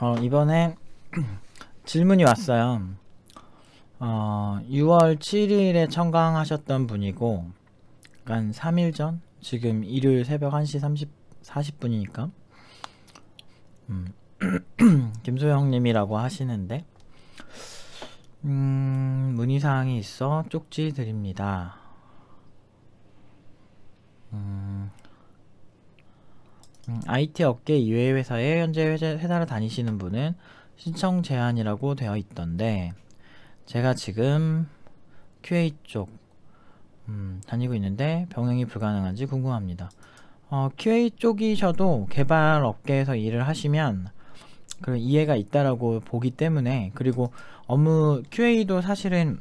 어, 이번에 질문이 왔어요. 어, 6월 7일에 청강하셨던 분이고 한 3일 전? 지금 일요일 새벽 1시 30, 40분이니까 음, 김소영님이라고 하시는데 음, 문의사항이 있어 쪽지 드립니다. 음, IT 업계 이외의 회사에 현재 회사, 를 다니시는 분은 신청 제한이라고 되어 있던데 제가 지금 QA 쪽 음, 다니고 있는데 병행이 불가능한지 궁금합니다. 어, QA 쪽이셔도 개발 업계에서 일을 하시면 그런 이해가 있다라고 보기 때문에 그리고 업무 QA도 사실은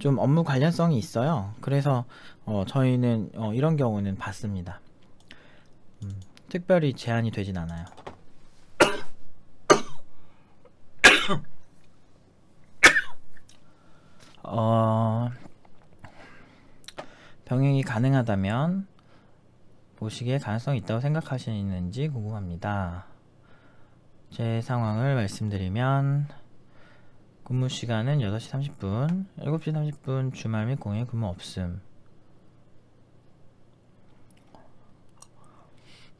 좀 업무 관련성이 있어요. 그래서 어, 저희는 어, 이런 경우는 봤습니다. 음, 특별히 제한이 되진 않아요. 어, 병행이 가능하다면 보시기에 가능성이 있다고 생각하시는지 궁금합니다. 제 상황을 말씀드리면 근무 시간은 6시 30분, 7시 30분 주말 및 공휴일 근무 없음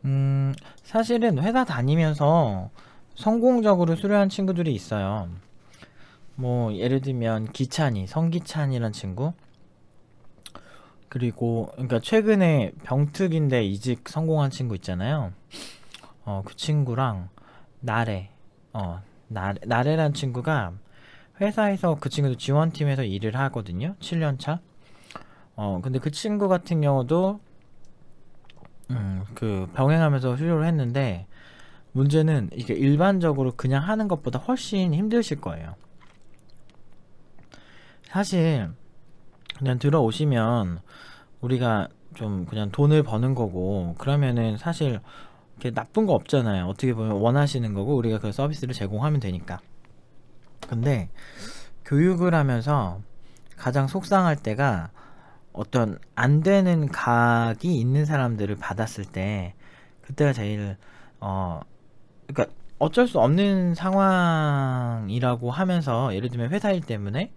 음, 사실은 회사 다니면서 성공적으로 수료한 친구들이 있어요. 뭐, 예를 들면, 기찬이, 성기찬이란 친구. 그리고, 그니까 최근에 병특인데 이직 성공한 친구 있잖아요. 어, 그 친구랑, 나래, 어, 나래, 나래란 친구가 회사에서 그 친구도 지원팀에서 일을 하거든요. 7년차. 어, 근데 그 친구 같은 경우도 음, 그 병행하면서 수료를 했는데 문제는 이게 일반적으로 그냥 하는 것보다 훨씬 힘드실 거예요. 사실 그냥 들어오시면 우리가 좀 그냥 돈을 버는 거고 그러면은 사실 이게 나쁜 거 없잖아요. 어떻게 보면 원하시는 거고 우리가 그 서비스를 제공하면 되니까. 근데 교육을 하면서 가장 속상할 때가 어떤 안 되는 각이 있는 사람들을 받았을 때 그때가 제일 어 그러니까 어쩔 수 없는 상황이라고 하면서 예를 들면 회사 일 때문에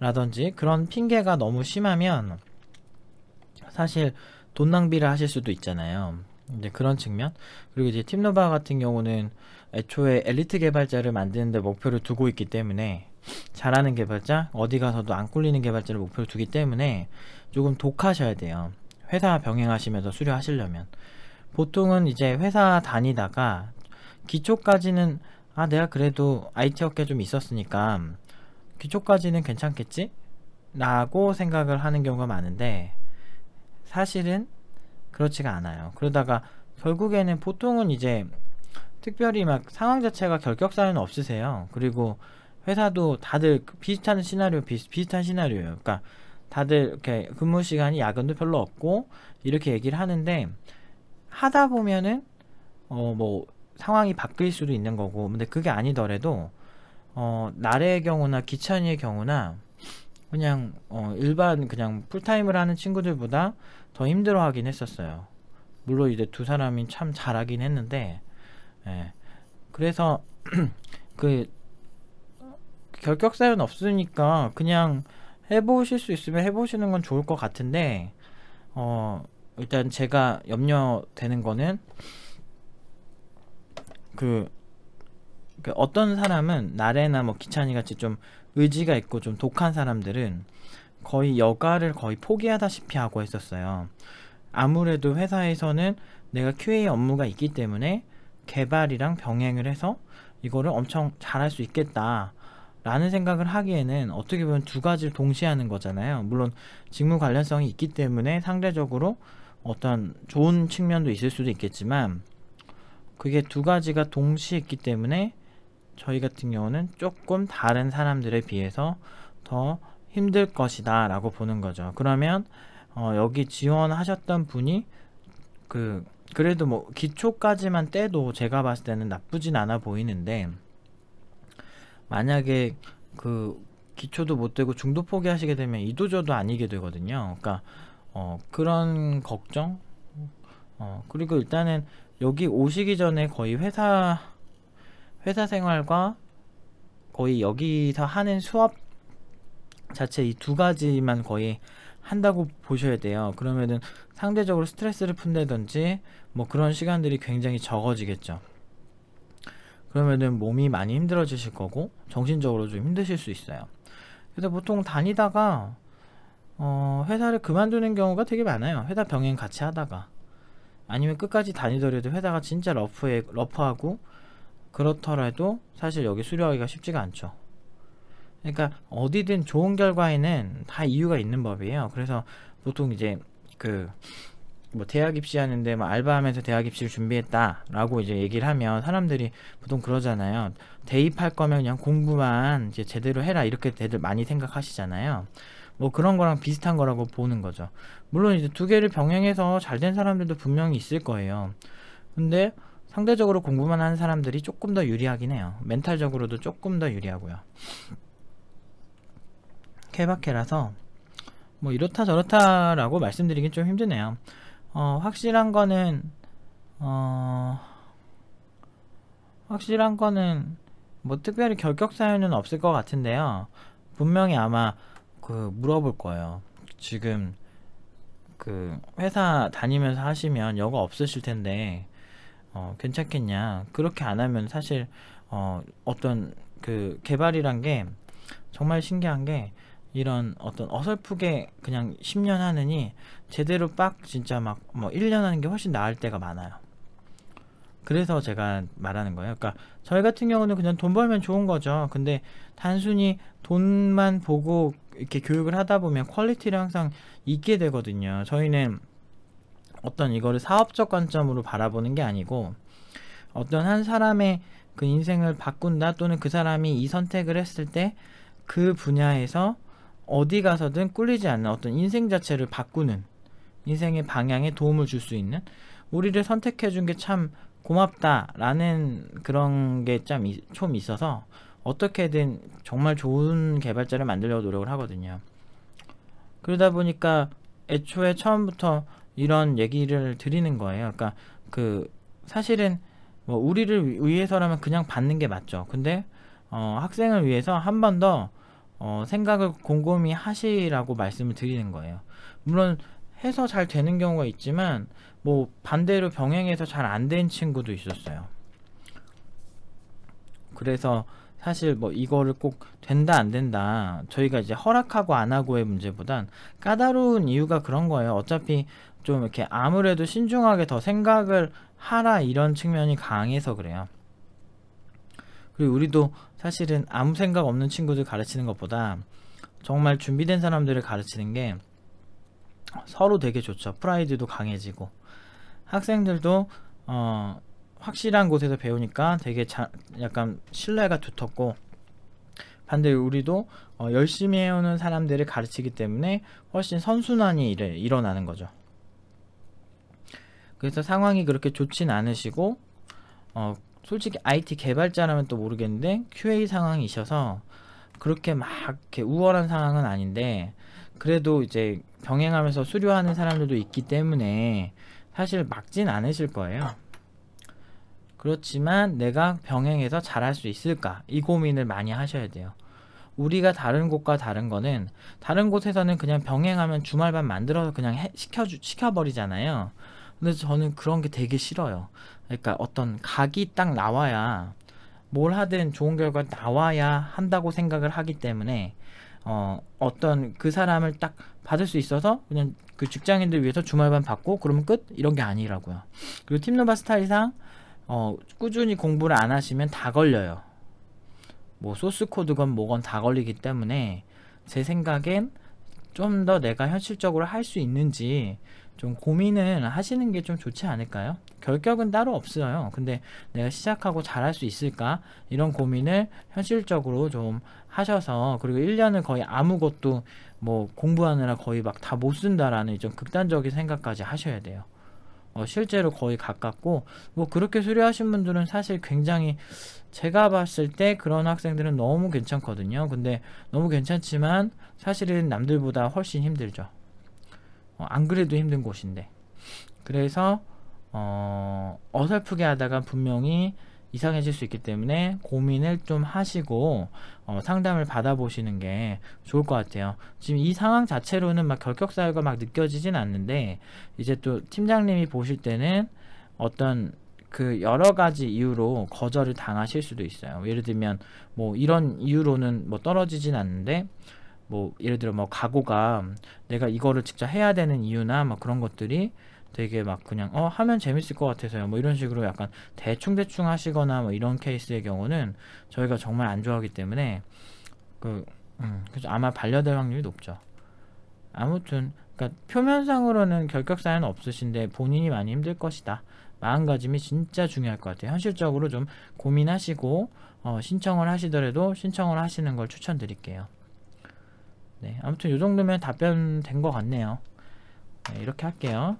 라든지 그런 핑계가 너무 심하면 사실 돈 낭비를 하실 수도 있잖아요. 이제 그런 측면 그리고 이제 팀노바 같은 경우는 애초에 엘리트 개발자를 만드는데 목표를 두고 있기 때문에 잘하는 개발자, 어디 가서도 안 꿀리는 개발자를 목표로 두기 때문에 조금 독하셔야 돼요. 회사 병행하시면서 수료하시려면. 보통은 이제 회사 다니다가 기초까지는 아, 내가 그래도 IT 업계 좀 있었으니까 기초까지는 괜찮겠지? 라고 생각을 하는 경우가 많은데 사실은 그렇지가 않아요. 그러다가 결국에는 보통은 이제 특별히 막 상황 자체가 결격 사유는 없으세요. 그리고 회사도 다들 그 비슷한 시나리오 비슷, 비슷한 시나리오예요. 그러니까 다들 이렇게 근무 시간이 야근도 별로 없고 이렇게 얘기를 하는데 하다 보면은 어 뭐 상황이 바뀔 수도 있는 거고 근데 그게 아니더라도 어 나래의 경우나 기천이의 경우나 그냥 어 일반 그냥 풀타임을 하는 친구들보다 더 힘들어 하긴 했었어요. 물론 이제 두 사람이 참 잘하긴 했는데 예. 그래서 그 결격 사유는 없으니까 그냥 해보실 수 있으면 해보시는 건 좋을 것 같은데 어 일단 제가 염려되는 거는 그, 그 어떤 사람은 나래나 뭐 기찬이 같이 좀 의지가 있고 좀 독한 사람들은 거의 여가를 거의 포기하다시피 하고 했었어요. 아무래도 회사에서는 내가 QA 업무가 있기 때문에 개발이랑 병행을 해서 이거를 엄청 잘할 수 있겠다 라는 생각을 하기에는 어떻게 보면 두 가지를 동시에 하는 거잖아요. 물론 직무 관련성이 있기 때문에 상대적으로 어떤 좋은 측면도 있을 수도 있겠지만 그게 두 가지가 동시에 있기 때문에 저희 같은 경우는 조금 다른 사람들에 비해서 더 힘들 것이다 라고 보는 거죠. 그러면 어, 여기 지원하셨던 분이 그 그래도 뭐 기초까지만 떼도 제가 봤을 때는 나쁘진 않아 보이는데 만약에 그 기초도 못 되고 중도 포기하시게 되면 이도저도 아니게 되거든요. 그러니까 어, 그런 걱정 어, 그리고 일단은 여기 오시기 전에 거의 회사 회사 생활과 거의 여기서 하는 수업 자체 이 두 가지만 거의 한다고 보셔야 돼요. 그러면은 상대적으로 스트레스를 푼다든지 뭐 그런 시간들이 굉장히 적어지겠죠. 그러면은 몸이 많이 힘들어지실 거고 정신적으로 좀 힘드실 수 있어요. 근데 보통 다니다가 어, 회사를 그만두는 경우가 되게 많아요. 회사 병행 같이 하다가 아니면 끝까지 다니더라도 회사가 진짜 러프해 러프하고 그렇더라도 사실 여기 수료하기가 쉽지가 않죠. 그러니까 어디든 좋은 결과에는 다 이유가 있는 법이에요. 그래서 보통 이제 그뭐 대학 입시하는데 뭐 알바하면서 대학 입시를 준비했다라고 이제 얘기를 하면 사람들이 보통 그러잖아요. 대입할 거면 그냥 공부만 이제 제대로 해라 이렇게 대들 많이 생각하시잖아요. 뭐 그런 거랑 비슷한 거라고 보는 거죠. 물론 이제 두 개를 병행해서 잘 된 사람들도 분명히 있을 거예요. 근데 상대적으로 공부만 하는 사람들이 조금 더 유리하긴 해요. 멘탈적으로도 조금 더 유리하고요. 케바케라서 뭐 이렇다 저렇다라고 말씀드리긴 좀 힘드네요. 어, 확실한 거는 어, 확실한 거는 뭐 특별히 결격 사유는 없을 것 같은데요. 분명히 아마 그 물어볼 거예요. 지금 그 회사 다니면서 하시면 여가 없으실 텐데 어, 괜찮겠냐? 그렇게 안 하면 사실 어, 어떤 그 개발이란 게 정말 신기한 게 이런 어떤 어설프게 그냥 10년 하느니 제대로 빡 진짜 막 뭐 1년 하는 게 훨씬 나을 때가 많아요. 그래서 제가 말하는 거예요. 그러니까 저희 같은 경우는 그냥 돈 벌면 좋은 거죠. 근데 단순히 돈만 보고 이렇게 교육을 하다 보면 퀄리티를 항상 잊게 되거든요. 저희는 어떤 이거를 사업적 관점으로 바라보는 게 아니고 어떤 한 사람의 그 인생을 바꾼다 또는 그 사람이 이 선택을 했을 때 그 분야에서 어디 가서든 꿀리지 않는 어떤 인생 자체를 바꾸는 인생의 방향에 도움을 줄 수 있는 우리를 선택해 준 게 참 고맙다라는 그런 게 참 좀 있어서 어떻게든 정말 좋은 개발자를 만들려고 노력을 하거든요. 그러다 보니까 애초에 처음부터 이런 얘기를 드리는 거예요. 그러니까 그 사실은 뭐 우리를 위해서라면 그냥 받는 게 맞죠. 근데 어 학생을 위해서 한번더 어, 생각을 곰곰이 하시라고 말씀을 드리는 거예요. 물론 해서 잘 되는 경우가 있지만 뭐 반대로 병행해서 잘 안 된 친구도 있었어요. 그래서 사실 뭐 이거를 꼭 된다 안 된다 저희가 이제 허락하고 안 하고의 문제보단 까다로운 이유가 그런 거예요. 어차피 좀 이렇게 아무래도 신중하게 더 생각을 하라 이런 측면이 강해서 그래요. 그리고 우리도 사실은 아무 생각 없는 친구들 가르치는 것보다 정말 준비된 사람들을 가르치는 게 서로 되게 좋죠. 프라이드도 강해지고 학생들도 어, 확실한 곳에서 배우니까 되게 자, 약간 신뢰가 두텁고 반대로 우리도 어, 열심히 해오는 사람들을 가르치기 때문에 훨씬 선순환이 일, 일어나는 거죠. 그래서 상황이 그렇게 좋진 않으시고 어, 솔직히 IT 개발자라면 또 모르겠는데 QA 상황이셔서 그렇게 막 이렇게 우월한 상황은 아닌데 그래도 이제 병행하면서 수료하는 사람들도 있기 때문에 사실 막진 않으실 거예요. 그렇지만 내가 병행해서 잘할 수 있을까 이 고민을 많이 하셔야 돼요. 우리가 다른 곳과 다른 거는 다른 곳에서는 그냥 병행하면 주말반 만들어서 그냥 해, 시켜주, 시켜버리잖아요. 근데 저는 그런 게 되게 싫어요. 그러니까 어떤 각이 딱 나와야 뭘 하든 좋은 결과 나와야 한다고 생각을 하기 때문에 어, 어떤 그 사람을 딱 받을 수 있어서 그냥 그 직장인들 위해서 주말반 받고 그러면 끝 이런 게 아니라고요. 그리고 팀노바 스타일상 어, 꾸준히 공부를 안 하시면 다 걸려요. 뭐 소스 코드건 뭐건 다 걸리기 때문에 제 생각엔 좀 더 내가 현실적으로 할 수 있는지 좀 고민을 하시는 게 좀 좋지 않을까요? 결격은 따로 없어요. 근데 내가 시작하고 잘할 수 있을까? 이런 고민을 현실적으로 좀 하셔서 그리고 1년을 거의 아무것도 뭐 공부하느라 거의 막 다 못 쓴다라는 좀 극단적인 생각까지 하셔야 돼요. 어, 실제로 거의 가깝고 뭐 그렇게 수료하신 분들은 사실 굉장히 제가 봤을 때 그런 학생들은 너무 괜찮거든요. 근데 너무 괜찮지만 사실은 남들보다 훨씬 힘들죠. 어, 안 그래도 힘든 곳인데 그래서 어, 어설프게 하다가 분명히 이상해질 수 있기 때문에 고민을 좀 하시고 어, 상담을 받아보시는 게 좋을 것 같아요. 지금 이 상황 자체로는 막 결격 사유가 막 느껴지진 않는데 이제 또 팀장님이 보실 때는 어떤 그 여러 가지 이유로 거절을 당하실 수도 있어요. 예를 들면 뭐 이런 이유로는 뭐 떨어지진 않는데 뭐 예를 들어 뭐 각오가 내가 이거를 직접 해야 되는 이유나 막 뭐 그런 것들이 되게 막 그냥 어 하면 재밌을 것 같아서요 뭐 이런 식으로 약간 대충 대충 하시거나 뭐 이런 케이스의 경우는 저희가 정말 안 좋아하기 때문에 그 음, 그래서 아마 반려될 확률이 높죠 아무튼 그러니까 표면상으로는 결격사유는 없으신데 본인이 많이 힘들 것이다 마음가짐이 진짜 중요할 것 같아요 현실적으로 좀 고민하시고 어, 신청을 하시더라도 신청을 하시는 걸 추천드릴게요 네, 아무튼 이 정도면 답변 된 것 같네요. 네, 이렇게 할게요.